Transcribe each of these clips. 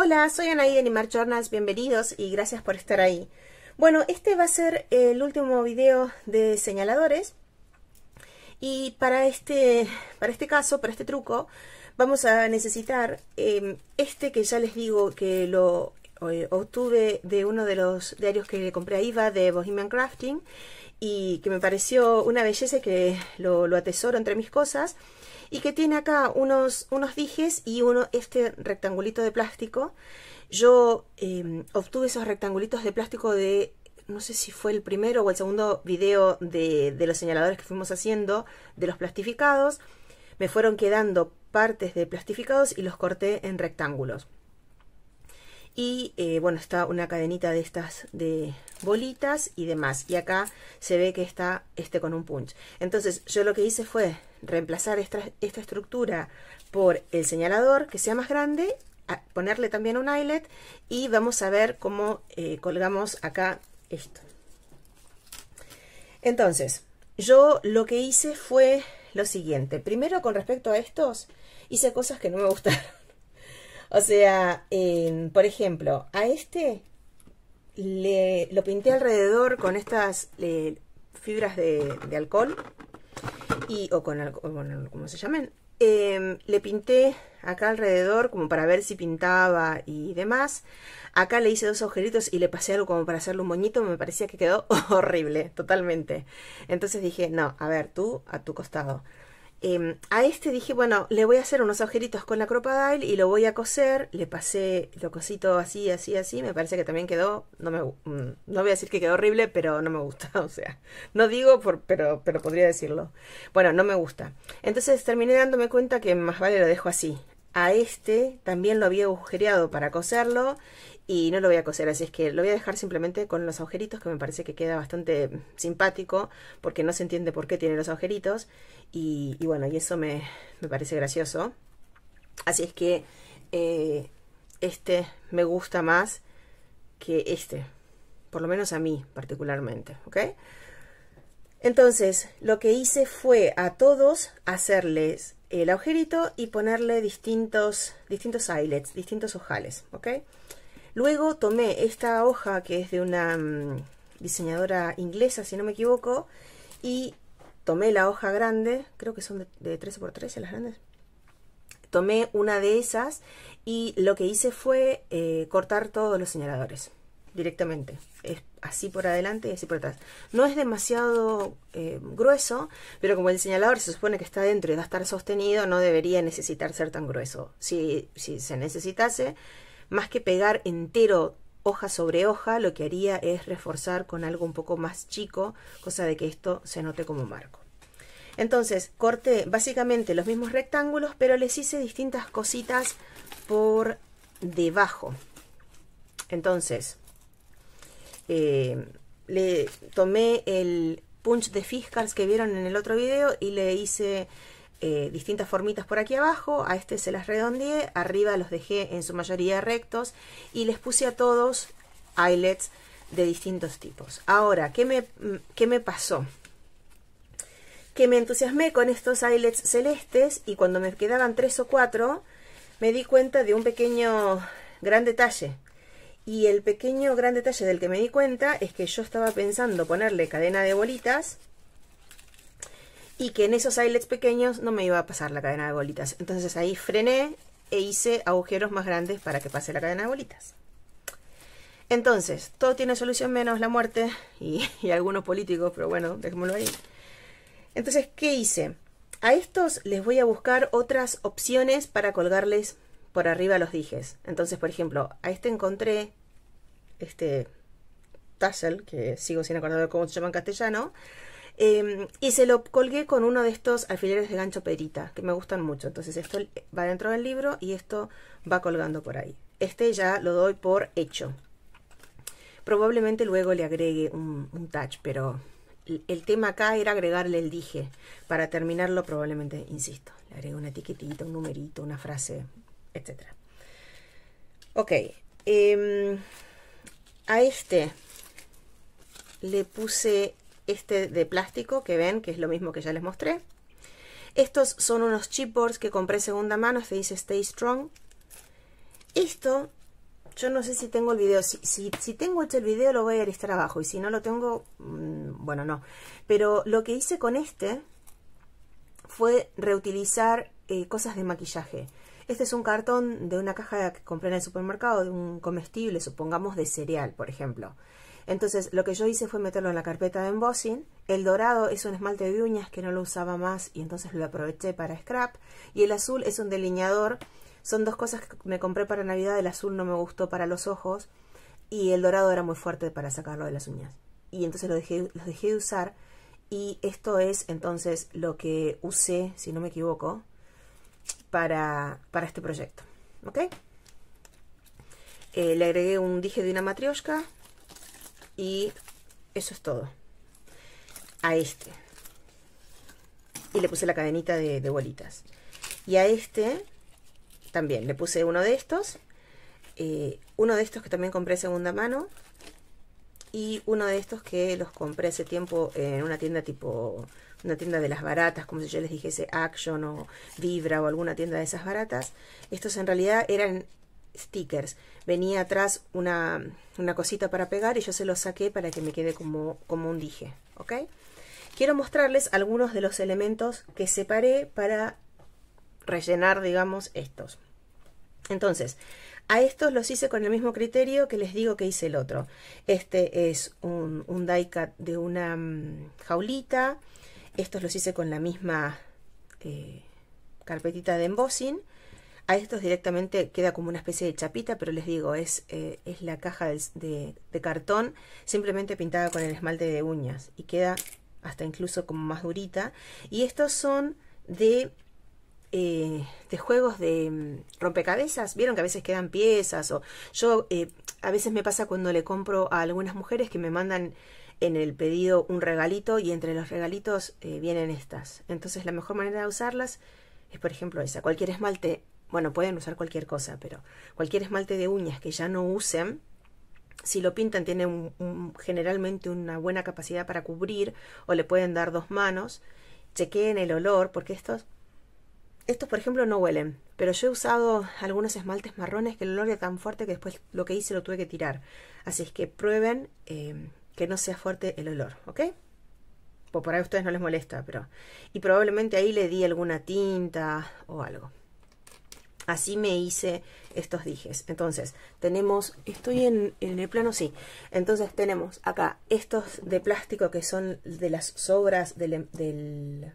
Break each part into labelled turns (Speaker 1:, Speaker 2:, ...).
Speaker 1: Hola, soy Anaí de Animar bienvenidos y gracias por estar ahí. Bueno, este va a ser el último video de señaladores y para este, para este caso, para este truco, vamos a necesitar eh, este que ya les digo que lo eh, obtuve de uno de los diarios que le compré a Iva de Bohemian Crafting y que me pareció una belleza que lo, atesoro entre mis cosas y que tiene acá unos, unos dijes y uno, este rectangulito de plástico. Yo em, obtuve esos rectangulitos de plástico de, no sé si fue el primero o el segundo video de, de los señaladores que fuimos haciendo, de los plastificados. Me fueron quedando partes de plastificados y los corté en rectángulos y eh, bueno está una cadenita de estas de bolitas y demás y acá se ve que está este con un punch entonces yo lo que hice fue reemplazar esta, estructura por el señalador que sea más grande ponerle también un eyelet y vamos a ver cómo eh, colgamos acá esto entonces yo lo que hice fue lo siguiente primero con respecto a estos hice cosas que no me gustaron o sea, por ejemplo, a este le, lo pinté alrededor con estas eh, fibras de, alcohol y o con, alcohol, bueno, como se llamen. Em, le pinté acá alrededor como para ver si pintaba y demás. Acá le hice dos agujeritos y le pasé algo como para hacerle un moñito. Me parecía que quedó horrible, totalmente. Entonces dije, no, a ver, tú a tu costado. Em, a este dije, bueno, le voy a hacer unos agujeritos con la Crocodile y lo voy a coser. Le pasé lo cosito así, así, así. Me parece que también quedó. No, me, mm, no voy a decir que quedó horrible, pero no me gusta. O sea, no digo, por, pero, pero podría decirlo. Bueno, no me gusta. Entonces terminé dándome cuenta que más vale lo dejo así este también lo había agujereado para coserlo y no lo voy a coser, así es que lo voy a dejar simplemente con los agujeritos que me parece que queda bastante simpático porque no se entiende por qué tiene los agujeritos y, bueno, y eso me, parece gracioso. Así es que eh, este me gusta más que este, por lo menos a mí particularmente, ¿ok? Entonces, lo que hice fue a todos hacerles el agujerito y ponerle distintos, distintos eyelets, distintos ojales, ¿ok? Luego tomé esta hoja que es de una mm, diseñadora inglesa, si no me equivoco, y tomé la hoja grande, creo que son de, de 13x13 las grandes, tomé una de esas y lo que hice fue eh, cortar todos los señaladores directamente así por adelante y así por atrás. No es demasiado eh, grueso, pero como el señalador se supone que está dentro y va a estar sostenido, no debería necesitar ser tan grueso. Si, si se necesitase, más que pegar entero hoja sobre hoja, lo que haría es reforzar con algo un poco más chico, cosa de que esto se note como marco. Entonces, corté básicamente los mismos rectángulos, pero les hice distintas cositas por debajo. Entonces, eh, le tomé el punch de Fiskars que vieron en el otro video y le hice eh, distintas formitas por aquí abajo, a este se las redondeé, arriba los dejé en su mayoría rectos y les puse a todos eyelets de distintos tipos. Ahora, ¿qué me, qué me pasó? Que me entusiasmé con estos eyelets celestes y cuando me quedaban tres o cuatro me di cuenta de un pequeño gran detalle y el pequeño gran detalle del que me di cuenta es que yo estaba pensando ponerle cadena de bolitas y que en esos eyelets pequeños no me iba a pasar la cadena de bolitas. Entonces ahí frené e hice agujeros más grandes para que pase la cadena de bolitas. Entonces, todo tiene solución menos la muerte y, algunos políticos, pero bueno, dejémoslo ahí. Entonces, ¿qué hice? A estos les voy a buscar otras opciones para colgarles por arriba los dijes. Entonces, por ejemplo, a este encontré este tassel, que sigo sin acordarme cómo se llama en castellano, em, y se lo colgué con uno de estos alfileres de gancho perita, que me gustan mucho. Entonces esto va dentro del libro y esto va colgando por ahí. Este ya lo doy por hecho. Probablemente luego le agregue un, touch, pero el tema acá era agregarle el dije. Para terminarlo, probablemente, insisto, le agregue una etiquetita, un numerito, una frase, etcétera Ok. Eh, a este le puse este de plástico que ven, que es lo mismo que ya les mostré. Estos son unos chipboards que compré segunda mano, este dice Stay Strong. Esto, yo no sé si tengo el video, si, si, tengo hecho el video lo voy a listar abajo y si no lo tengo, mm, bueno no. Pero lo que hice con este fue reutilizar eh, cosas de maquillaje. Este es un cartón de una caja que compré en el supermercado, de un comestible, supongamos de cereal, por ejemplo. Entonces, lo que yo hice fue meterlo en la carpeta de embossing. El dorado es un esmalte de uñas que no lo usaba más y entonces lo aproveché para scrap. Y el azul es un delineador. Son dos cosas que me compré para Navidad. El azul no me gustó para los ojos y el dorado era muy fuerte para sacarlo de las uñas. Y entonces lo dejé, los dejé de usar. Y esto es entonces lo que usé, si no me equivoco, para, para este proyecto. ¿Ok? Eh, le agregué un dije de una matriosca y eso es todo. A este. Y le puse la cadenita de, bolitas. Y a este también le puse uno de estos. Eh, uno de estos que también compré segunda mano. Y uno de estos que los compré hace tiempo en una tienda tipo una tienda de las baratas, como si yo les dijese Action o Vibra o alguna tienda de esas baratas, estos en realidad eran stickers. Venía atrás una, cosita para pegar y yo se los saqué para que me quede como, como un dije, ¿ok? Quiero mostrarles algunos de los elementos que separé para rellenar, digamos, estos. Entonces, a estos los hice con el mismo criterio que les digo que hice el otro. Este es un, un die cut de una mm, jaulita. Estos los hice con la misma eh, carpetita de embossing. A estos directamente queda como una especie de chapita, pero les digo, es, eh, es la caja de, cartón simplemente pintada con el esmalte de uñas y queda hasta incluso como más durita. Y estos son de, eh, de juegos de mm, rompecabezas. Vieron que a veces quedan piezas o yo a veces me pasa cuando le compro a algunas mujeres que me mandan en el pedido un regalito y entre los regalitos eh, vienen estas. Entonces la mejor manera de usarlas es, por ejemplo, esa. Cualquier esmalte, bueno, pueden usar cualquier cosa, pero cualquier esmalte de uñas que ya no usen, si lo pintan tiene generalmente una buena capacidad para cubrir o le pueden dar dos manos. Chequeen el olor porque estos, estos por ejemplo no huelen, pero yo he usado algunos esmaltes marrones que el olor era tan fuerte que después lo que hice lo tuve que tirar. Así es que prueben eh, que no sea fuerte el olor, ¿ok? Pues por ahí a ustedes no les molesta, pero... Y probablemente ahí le di alguna tinta o algo. Así me hice estos dijes. Entonces, tenemos... Estoy en, el plano, sí. Entonces tenemos acá estos de plástico que son de las sobras del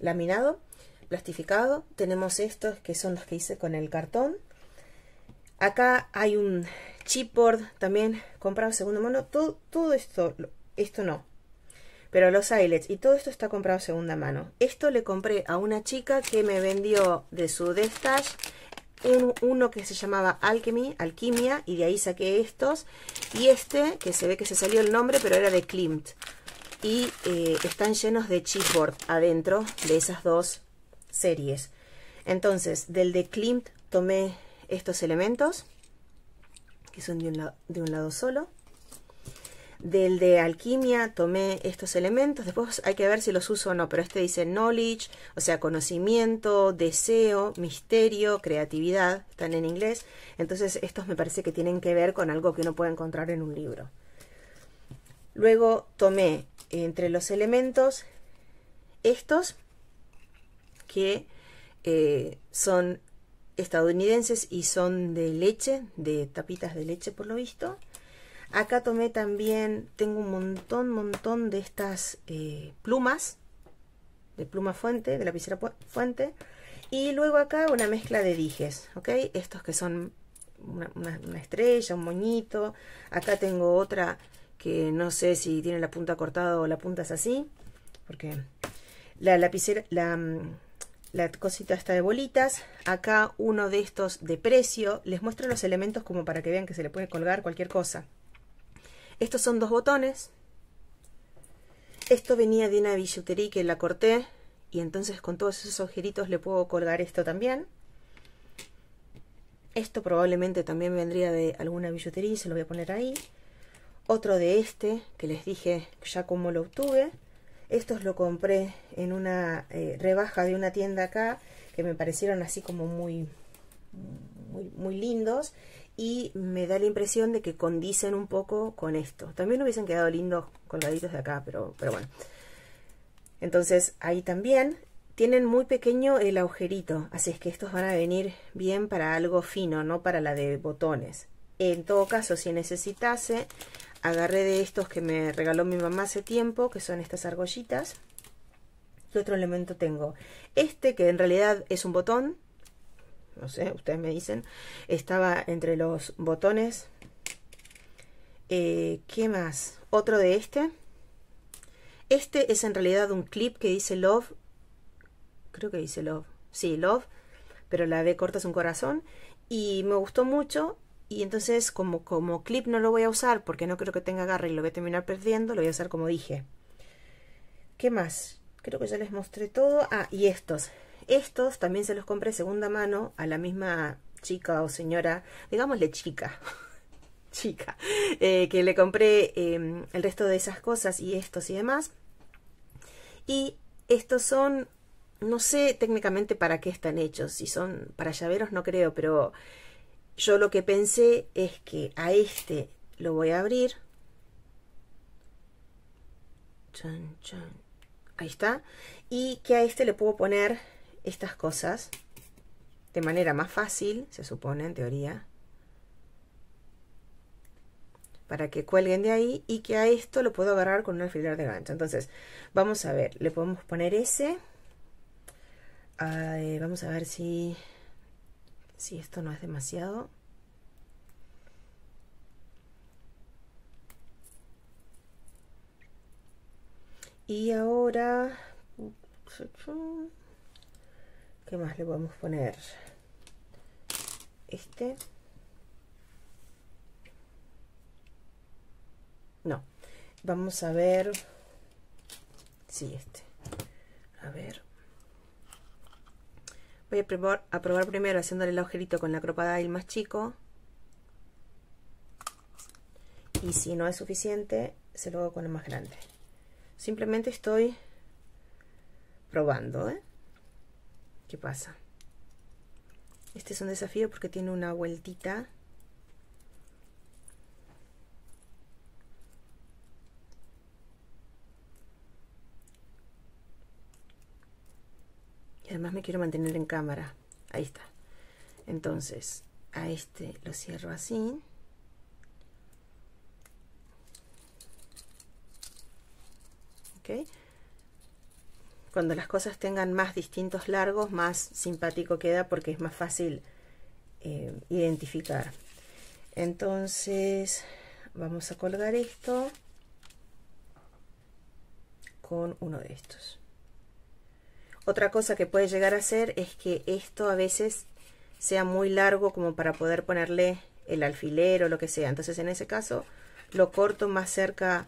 Speaker 1: laminado, plastificado. Tenemos estos que son los que hice con el cartón Acá hay un chipboard también comprado segunda mano. Todo, esto, esto no. Pero los eyelets y todo esto está comprado segunda mano. Esto le compré a una chica que me vendió de su destash uno que se llamaba Alchemy, Alquimia, y de ahí saqué estos. Y este, que se ve que se salió el nombre, pero era de Klimt. Y eh, están llenos de chipboard adentro de esas dos series. Entonces, del de Klimt tomé estos elementos, que son de un, lado solo. Del de alquimia tomé estos elementos, después hay que ver si los uso o no, pero este dice knowledge, o sea, conocimiento, deseo, misterio, creatividad, están en inglés. Entonces estos me parece que tienen que ver con algo que uno puede encontrar en un libro. Luego tomé entre los elementos estos que eh, son estadounidenses y son de leche, de tapitas de leche por lo visto. Acá tomé también, tengo un montón, montón de estas eh, plumas, de pluma fuente, de lapicera fuente. Y luego acá una mezcla de dijes, ¿ok? Estos que son una, estrella, un moñito. Acá tengo otra que no sé si tiene la punta cortada o la punta es así, porque la lapicera, la mm, la cosita está de bolitas, acá uno de estos de precio, les muestro los elementos como para que vean que se le puede colgar cualquier cosa. Estos son dos botones, esto venía de una billutería que la corté y entonces con todos esos agujeritos le puedo colgar esto también. Esto probablemente también vendría de alguna billutería, se lo voy a poner ahí. Otro de este, que les dije ya cómo lo obtuve. Estos los compré en una eh, rebaja de una tienda acá, que me parecieron así como muy, muy, muy lindos. Y me da la impresión de que condicen un poco con esto. También hubiesen quedado lindos colgaditos de acá, pero, pero bueno. Entonces ahí también tienen muy pequeño el agujerito, así es que estos van a venir bien para algo fino, no para la de botones. En todo caso, si necesitase, agarré de estos que me regaló mi mamá hace tiempo, que son estas argollitas. ¿Qué otro elemento tengo? Este, que en realidad es un botón. No sé, ustedes me dicen. Estaba entre los botones. Eh, ¿Qué más? Otro de este. Este es en realidad un clip que dice Love. Creo que dice Love. Sí, Love. Pero la B corta es un corazón. Y me gustó mucho y entonces como, como clip no lo voy a usar porque no creo que tenga agarre y lo voy a terminar perdiendo, lo voy a usar como dije. ¿Qué más? Creo que ya les mostré todo. Ah, y estos. Estos también se los compré segunda mano a la misma chica o señora, digámosle chica, chica, eh, que le compré em, el resto de esas cosas y estos y demás. Y estos son, no sé técnicamente para qué están hechos, si son para llaveros no creo, pero yo lo que pensé es que a este lo voy a abrir. Ahí está. Y que a este le puedo poner estas cosas de manera más fácil, se supone en teoría. Para que cuelguen de ahí y que a esto lo puedo agarrar con un alfiler de gancho. Entonces, vamos a ver, le podemos poner ese. vamos a ver si si esto no es demasiado. Y ahora, ¿qué más le podemos poner? Este. No, vamos a ver. Sí, este. A ver. Voy a probar, primero haciéndole el agujerito con la el más chico. Y si no es suficiente, se lo hago con el más grande. Simplemente estoy probando, ¿eh? ¿Qué pasa? Este es un desafío porque tiene una vueltita más me quiero mantener en cámara ahí está entonces a este lo cierro así ok cuando las cosas tengan más distintos largos más simpático queda porque es más fácil eh, identificar entonces vamos a colgar esto con uno de estos otra cosa que puede llegar a hacer es que esto a veces sea muy largo como para poder ponerle el alfiler o lo que sea. Entonces en ese caso lo corto más cerca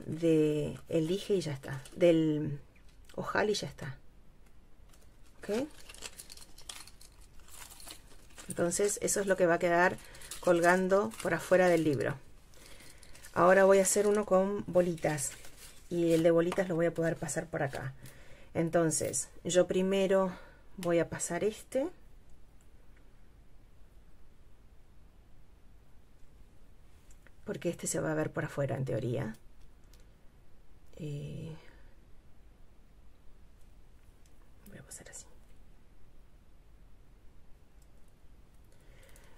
Speaker 1: de el dije y ya está. Del ojal y ya está. Entonces eso es lo que va a quedar colgando por afuera del libro. Ahora voy a hacer uno con bolitas. Y el de bolitas lo voy a poder pasar por acá. Entonces, yo primero voy a pasar este. Porque este se va a ver por afuera, en teoría. Eh, voy a pasar así.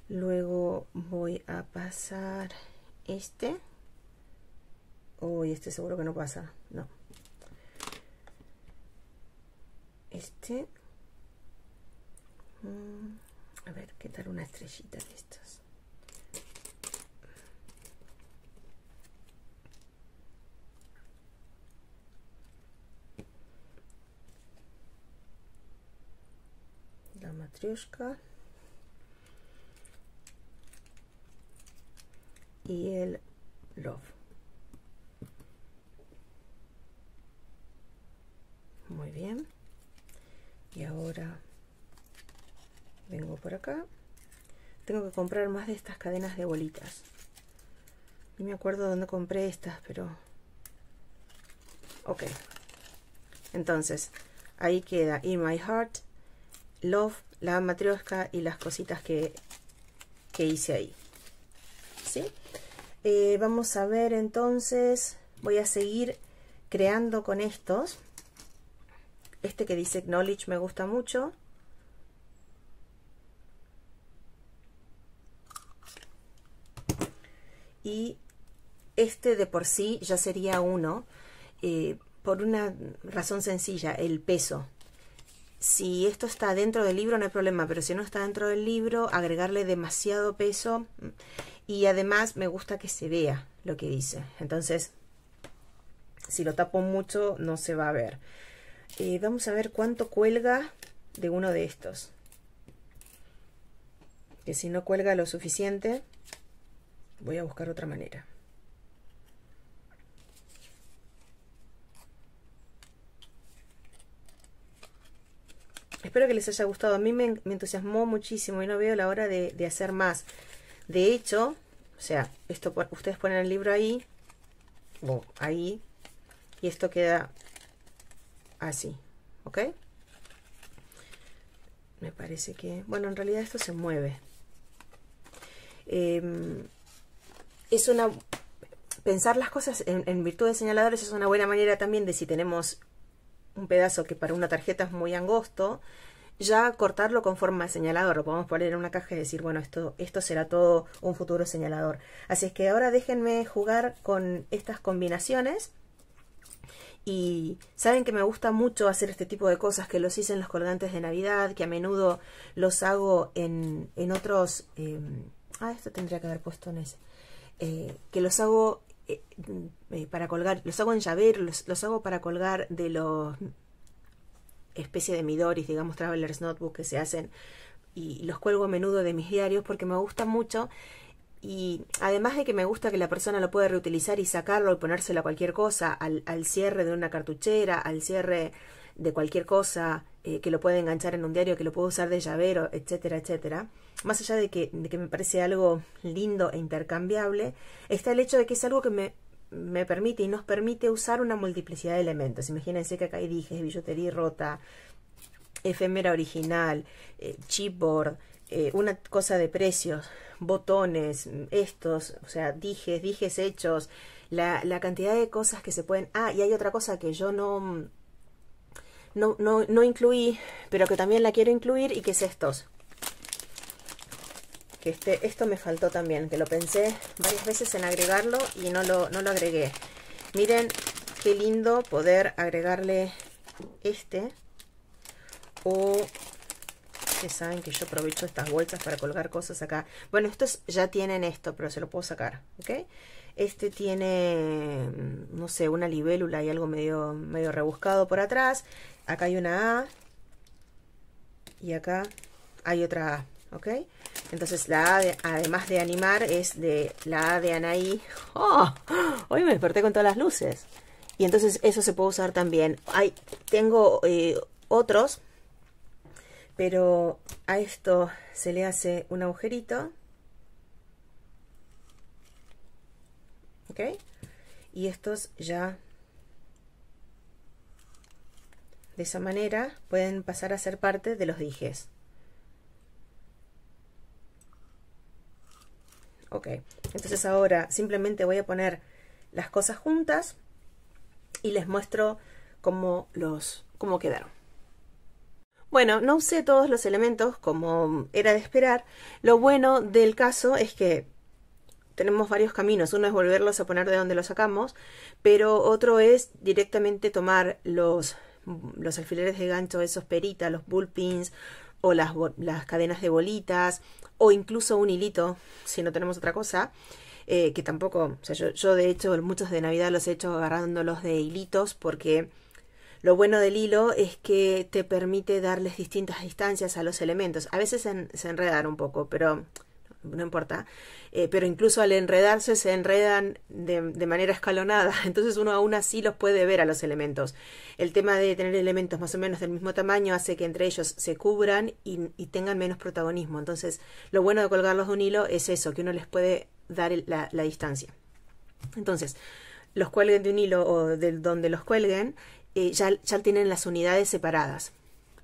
Speaker 1: Luego voy a pasar este. Uy, este seguro que no pasa. No este mm, a ver qué tal una estrellita de estas la matriosca y el love muy bien y ahora vengo por acá tengo que comprar más de estas cadenas de bolitas no me acuerdo dónde compré estas pero ok entonces ahí queda In My Heart Love, la matriosca y las cositas que, hice ahí ¿sí? Eh, vamos a ver entonces voy a seguir creando con estos este que dice knowledge me gusta mucho. Y este de por sí ya sería uno, eh, por una razón sencilla, el peso. Si esto está dentro del libro no hay problema, pero si no está dentro del libro, agregarle demasiado peso y además me gusta que se vea lo que dice. Entonces, si lo tapo mucho no se va a ver. Eh, vamos a ver cuánto cuelga de uno de estos. Que si no cuelga lo suficiente, voy a buscar otra manera. Espero que les haya gustado. A mí me, entusiasmó muchísimo y no veo la hora de, hacer más. De hecho, o sea, esto ustedes ponen el libro ahí, ahí, y esto queda así, ¿ok? Me parece que, bueno, en realidad esto se mueve. Em, es una, pensar las cosas en, en virtud de señaladores es una buena manera también de si tenemos un pedazo que para una tarjeta es muy angosto, ya cortarlo con forma de señalador, lo podemos poner en una caja y decir, bueno, esto, esto será todo un futuro señalador. Así es que ahora déjenme jugar con estas combinaciones y saben que me gusta mucho hacer este tipo de cosas, que los hice en los colgantes de Navidad, que a menudo los hago en, en otros... Em, ah, esto tendría que haber puesto en ese. Eh, que los hago eh, mm, eh, para colgar, los hago en llaver, los, los hago para colgar de los especie de midoris, digamos, traveler's notebook que se hacen y los cuelgo a menudo de mis diarios porque me gusta mucho y además de que me gusta que la persona lo pueda reutilizar y sacarlo y ponérselo a cualquier cosa, al, al cierre de una cartuchera, al cierre de cualquier cosa, eh, que lo pueda enganchar en un diario, que lo pueda usar de llavero, etcétera, etcétera. Más allá de que, de que me parece algo lindo e intercambiable, está el hecho de que es algo que me, me permite y nos permite usar una multiplicidad de elementos. Imagínense que acá dije dijes, billutería rota, efemera original, eh, chipboard, eh, una cosa de precios, botones, estos, o sea, dijes, dijes hechos, la, cantidad de cosas que se pueden... Ah, y hay otra cosa que yo mm, no, no, incluí, pero que también la quiero incluir y que es estos. Que este, esto me faltó también, que lo pensé varias veces en agregarlo y no lo, no lo agregué. Miren qué lindo poder agregarle este o que saben que yo aprovecho estas bolsas para colgar cosas acá. Bueno, estos ya tienen esto, pero se lo puedo sacar, ¿ok? Este tiene, no sé, una libélula y algo medio, medio rebuscado por atrás. Acá hay una A. Y acá hay otra A. ¿ok? Entonces la A, además de animar, es de la A de Anaí. ¡Oh! Hoy me desperté con todas las luces. Y entonces eso se puede usar también. Hay, tengo eh, otros pero a esto se le hace un agujerito y estos ya de esa manera pueden pasar a ser parte de los dijes ok entonces ahora simplemente voy a poner las cosas juntas y les muestro cómo los cómo quedaron bueno, no usé todos los elementos como era de esperar. Lo bueno del caso es que tenemos varios caminos. Uno es volverlos a poner de donde los sacamos, pero otro es directamente tomar los, los alfileres de gancho, esos peritas, los bullpins o las, las cadenas de bolitas o incluso un hilito, si no tenemos otra cosa. Eh, que tampoco, o sea, yo, yo de hecho muchos de Navidad los he hecho agarrándolos de hilitos porque lo bueno del hilo es que te permite darles distintas distancias a los elementos. A veces se enredan un poco, pero no importa, eh, pero incluso al enredarse se enredan de, manera escalonada, entonces uno aún así los puede ver a los elementos. El tema de tener elementos más o menos del mismo tamaño hace que entre ellos se cubran y, tengan menos protagonismo, entonces lo bueno de colgarlos de un hilo es eso, que uno les puede dar la, la distancia. Entonces, los cuelguen de un hilo o de donde los cuelguen eh, ya, tienen las unidades separadas.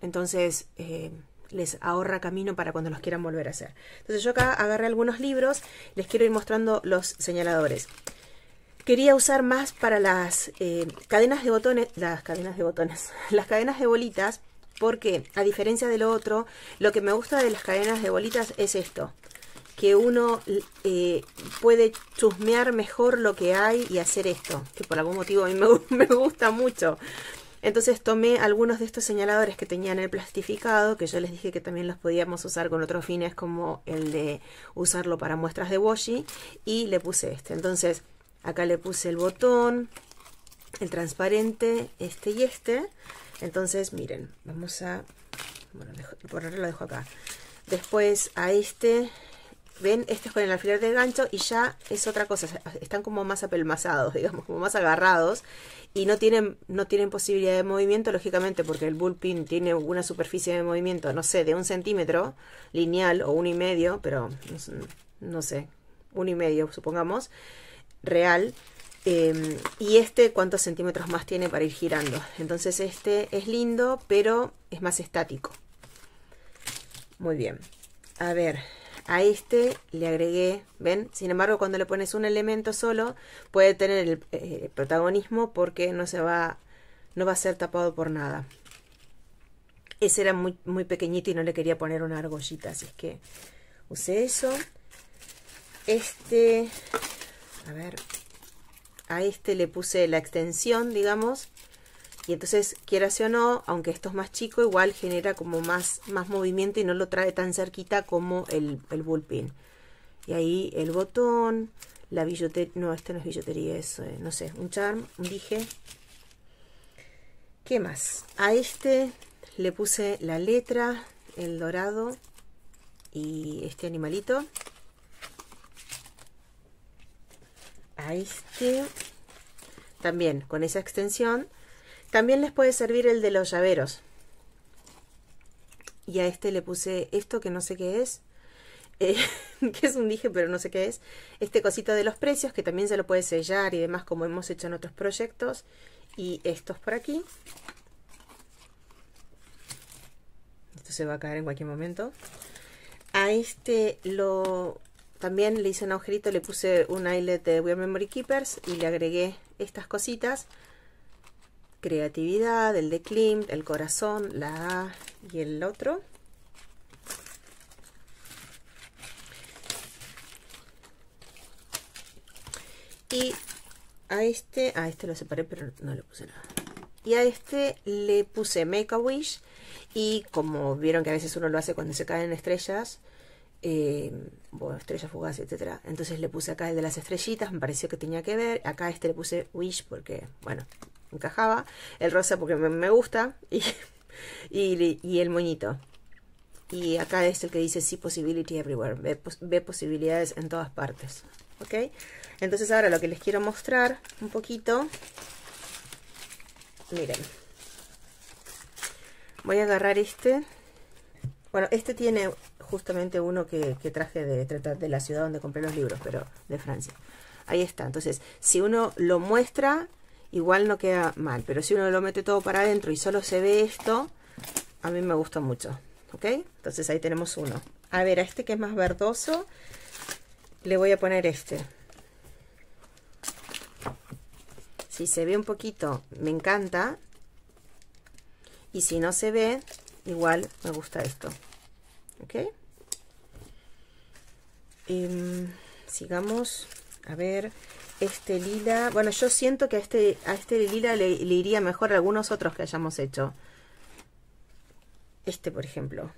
Speaker 1: Entonces eh, les ahorra camino para cuando los quieran volver a hacer. Entonces yo acá agarré algunos libros, les quiero ir mostrando los señaladores. Quería usar más para las eh, cadenas de botones, las cadenas de botones, las cadenas de bolitas, porque a diferencia de lo otro, lo que me gusta de las cadenas de bolitas es esto que uno eh, puede chusmear mejor lo que hay y hacer esto, que por algún motivo a mí me, gusta mucho. Entonces tomé algunos de estos señaladores que tenían el plastificado, que yo les dije que también los podíamos usar con otros fines como el de usarlo para muestras de washi, y le puse este. Entonces acá le puse el botón, el transparente, este y este. Entonces miren, vamos a... Bueno, por lo dejo acá. Después a este ¿Ven? Este es con el alfiler del gancho y ya es otra cosa. Están como más apelmazados, digamos, como más agarrados. Y no tienen, no tienen posibilidad de movimiento, lógicamente, porque el bullpin tiene una superficie de movimiento, no sé, de un centímetro lineal o uno y medio, pero no sé, uno y medio, supongamos, real. Em, y este, ¿cuántos centímetros más tiene para ir girando? Entonces este es lindo, pero es más estático. Muy bien. A ver, a este le agregué, ¿ven? Sin embargo, cuando le pones un elemento solo, puede tener eh, el, protagonismo porque no se va, no va a ser tapado por nada. Ese era muy, muy pequeñito y no le quería poner una argollita, así es que usé eso. Este, a ver, a este le puse la extensión, digamos, y entonces, quiera o no, aunque esto es más chico, igual genera como más, más movimiento y no lo trae tan cerquita como el, el bullpin. Y ahí el botón, la billetería. no, este no es billetería, es, eh, no sé, un charm, un dije. ¿Qué más? A este le puse la letra, el dorado y este animalito. A este también con esa extensión también les puede servir el de los llaveros. Y a este le puse esto que no sé qué es. Eh, que es un dije, pero no sé qué es. Este cosito de los precios, que también se lo puede sellar y demás, como hemos hecho en otros proyectos. Y estos por aquí. Esto se va a caer en cualquier momento. A este lo también le hice un agujerito, le puse un eyelet de Weird Memory Keepers y le agregué estas cositas creatividad, el de Klimt, el corazón, la A y el otro. Y a este, a este lo separé, pero no le puse nada. Y a este le puse Make a Wish. Y como vieron que a veces uno lo hace cuando se caen estrellas, bueno, eh, estrellas fugaces, etcétera. Entonces le puse acá el de las estrellitas, me pareció que tenía que ver. Acá a este le puse Wish porque, bueno, encajaba, el rosa porque me, gusta y, y, el moñito. Y acá es el que dice See Possibility Everywhere, ve, posibilidades en todas partes. ¿Ok? Entonces ahora lo que les quiero mostrar un poquito, miren, voy a agarrar este. Bueno, este tiene justamente uno que, traje de, de la ciudad donde compré los libros, pero de Francia. Ahí está. Entonces, si uno lo muestra, Igual no queda mal, pero si uno lo mete todo para adentro y solo se ve esto, a mí me gusta mucho. ¿Ok? Entonces ahí tenemos uno. A ver, a este que es más verdoso, le voy a poner este. Si se ve un poquito, me encanta. Y si no se ve, igual me gusta esto. ¿Ok? Em, sigamos. A ver, este lila, bueno, yo siento que a este, a este lila le, iría mejor algunos otros que hayamos hecho. Este, por ejemplo.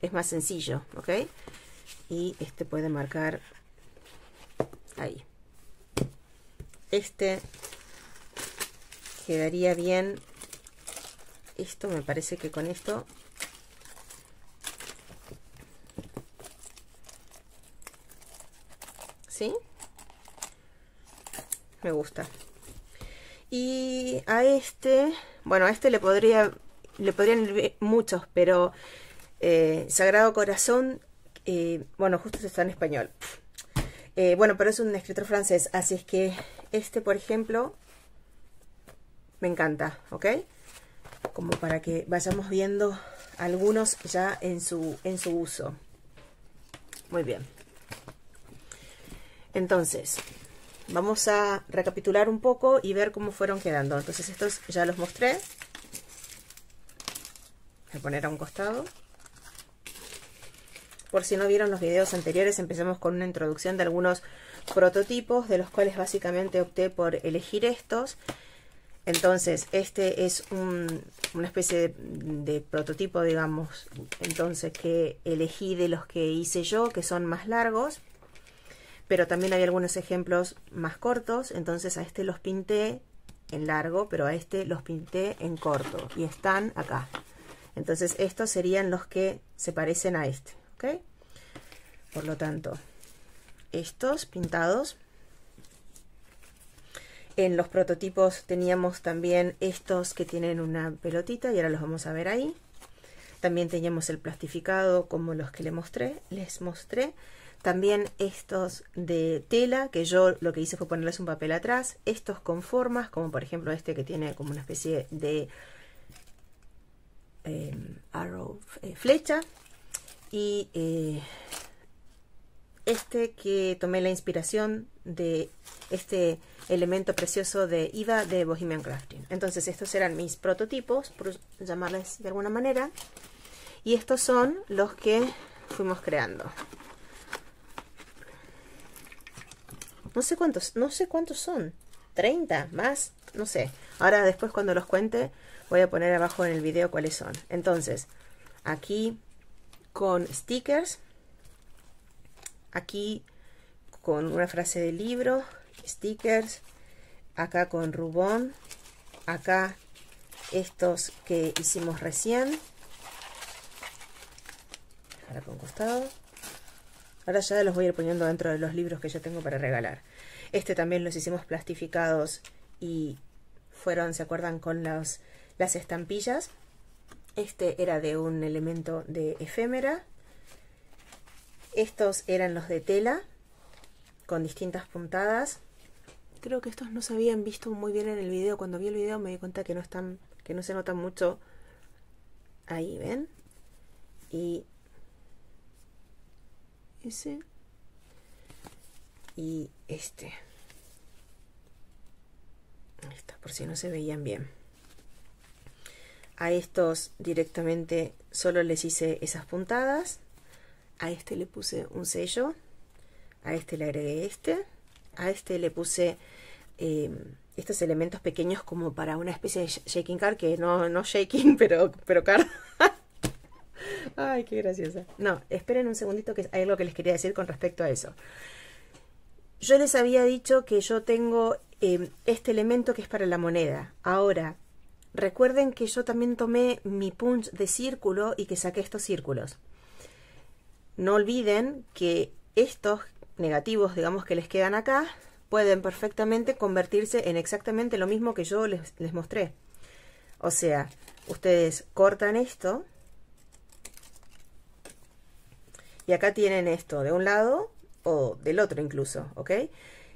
Speaker 1: Es más sencillo, ¿ok? Y este puede marcar ahí. Este quedaría bien. Esto me parece que con esto ¿sí? Me gusta. Y a este, bueno, a este le podría le podrían ir muchos, pero eh, Sagrado Corazón, eh, bueno, justo está en español. Eh, bueno, pero es un escritor francés, así es que este, por ejemplo, me encanta, ¿ok? Como para que vayamos viendo algunos ya en su, en su uso. Muy bien. Entonces, vamos a recapitular un poco y ver cómo fueron quedando. Entonces estos ya los mostré. Voy a poner a un costado. Por si no vieron los videos anteriores, empezamos con una introducción de algunos prototipos, de los cuales básicamente opté por elegir estos. Entonces, este es una especie de, de, prototipo, digamos, entonces que elegí de los que hice yo, que son más largos pero también hay algunos ejemplos más cortos, entonces a este los pinté en largo, pero a este los pinté en corto y están acá. Entonces estos serían los que se parecen a este, ¿ok? Por lo tanto, estos pintados. En los prototipos teníamos también estos que tienen una pelotita y ahora los vamos a ver ahí. También teníamos el plastificado como los que les mostré. Les mostré. También estos de tela, que yo lo que hice fue ponerles un papel atrás. Estos con formas, como por ejemplo este que tiene como una especie de em, arrow, eh, flecha. Y eh, este que tomé la inspiración de este elemento precioso de Iva de Bohemian Crafting. Entonces estos eran mis prototipos, por llamarles de alguna manera. Y estos son los que fuimos creando. No sé cuántos, no sé cuántos son. 30, más, no sé. Ahora después cuando los cuente voy a poner abajo en el video cuáles son. Entonces, aquí con stickers, aquí con una frase de libro, stickers, acá con rubón, acá estos que hicimos recién, ahora con costado, Ahora ya los voy a ir poniendo dentro de los libros que yo tengo para regalar. Este también los hicimos plastificados y fueron, ¿se acuerdan? Con las estampillas. Este era de un elemento de efémera. Estos eran los de tela, con distintas puntadas. Creo que estos no se habían visto muy bien en el video. Cuando vi el video me di cuenta que no están, que no se notan mucho. Ahí, ¿ven? Y y este por si no se veían bien a estos directamente solo les hice esas puntadas a este le puse un sello a este le agregué este a este le puse em, estos elementos pequeños como para una especie de shaking car que no, no shaking pero, pero car Ay, qué graciosa. No, esperen un segundito que hay algo que les quería decir con respecto a eso. Yo les había dicho que yo tengo eh, este elemento que es para la moneda. Ahora, recuerden que yo también tomé mi punch de círculo y que saqué estos círculos. No olviden que estos negativos, digamos, que les quedan acá, pueden perfectamente convertirse en exactamente lo mismo que yo les, les mostré. O sea, ustedes cortan esto Y acá tienen esto de un lado o del otro incluso, ¿ok?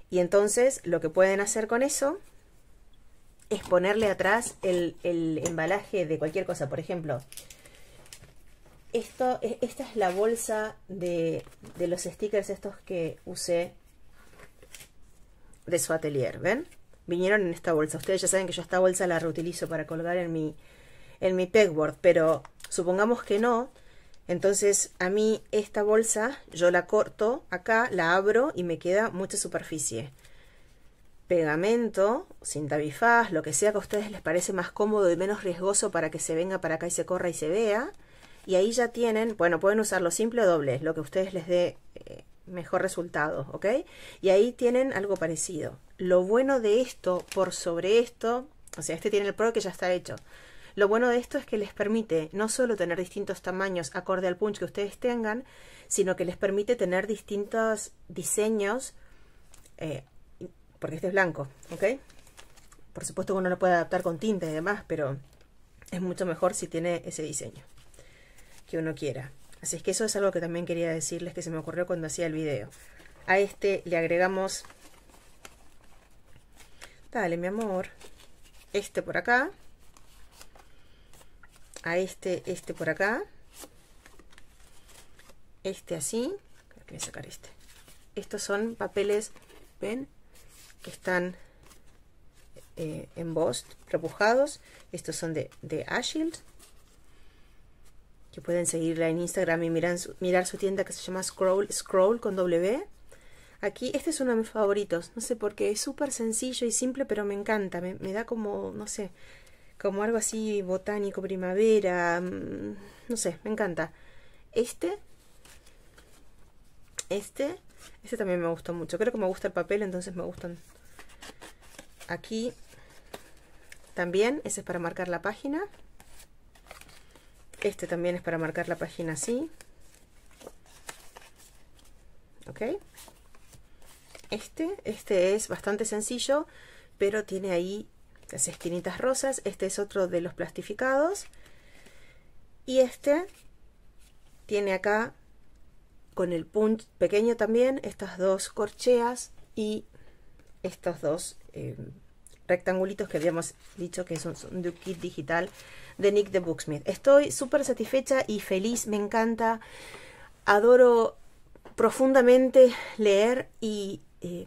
Speaker 1: Y entonces lo que pueden hacer con eso es ponerle atrás el, embalaje de cualquier cosa. Por ejemplo, esto, e, esta es la bolsa de, los stickers estos que usé de su atelier, ¿ven? Vinieron en esta bolsa. Ustedes ya saben que yo esta bolsa la reutilizo para colgar en mi, en mi pegboard, pero supongamos que no, entonces a mí esta bolsa yo la corto acá, la abro y me queda mucha superficie. Pegamento, cinta bifaz, lo que sea que a ustedes les parece más cómodo y menos riesgoso para que se venga para acá y se corra y se vea. Y ahí ya tienen, bueno, pueden usarlo simple o doble, lo que a ustedes les dé eh, mejor resultado, ¿ok? Y ahí tienen algo parecido. Lo bueno de esto, por sobre esto, o sea, este tiene el pro que ya está hecho. Lo bueno de esto es que les permite no solo tener distintos tamaños acorde al punch que ustedes tengan, sino que les permite tener distintos diseños, eh, porque este es blanco, ¿ok? Por supuesto que uno lo puede adaptar con tinta y demás, pero es mucho mejor si tiene ese diseño que uno quiera. Así es que eso es algo que también quería decirles que se me ocurrió cuando hacía el video. A este le agregamos... Dale, mi amor. Este por acá a este, este por acá, este así, voy sacar este. Estos son papeles, ven, que están eh, embossed, repujados. Estos son de, de Ashield. Que pueden seguirla en Instagram y mirar su tienda que se llama Scroll, Scroll con W. Aquí, este es uno de mis favoritos. No sé por qué, es súper sencillo y simple, pero me encanta. Me, me da como, no sé, como algo así botánico, primavera, mm, no sé, me encanta. Este, este, este también me gustó mucho. Creo que me gusta el papel, entonces me gustan. Aquí también, ese es para marcar la página. Este también es para marcar la página así. ¿Ok? Este, este es bastante sencillo, pero tiene ahí las esquinitas rosas. Este es otro de los plastificados. Y este tiene acá, con el punch pequeño también, estas dos corcheas y estos dos eh, rectangulitos que habíamos dicho que son, de un kit digital de Nick de Booksmith. Estoy súper satisfecha y feliz, me encanta. Adoro profundamente leer y eh,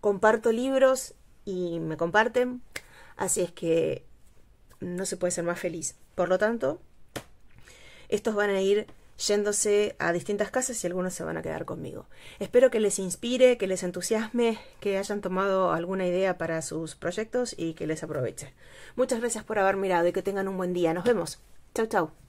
Speaker 1: comparto libros y me comparten Así es que no se puede ser más feliz. Por lo tanto, estos van a ir yéndose a distintas casas y algunos se van a quedar conmigo. Espero que les inspire, que les entusiasme, que hayan tomado alguna idea para sus proyectos y que les aproveche. Muchas gracias por haber mirado y que tengan un buen día. Nos vemos. Chau, chau.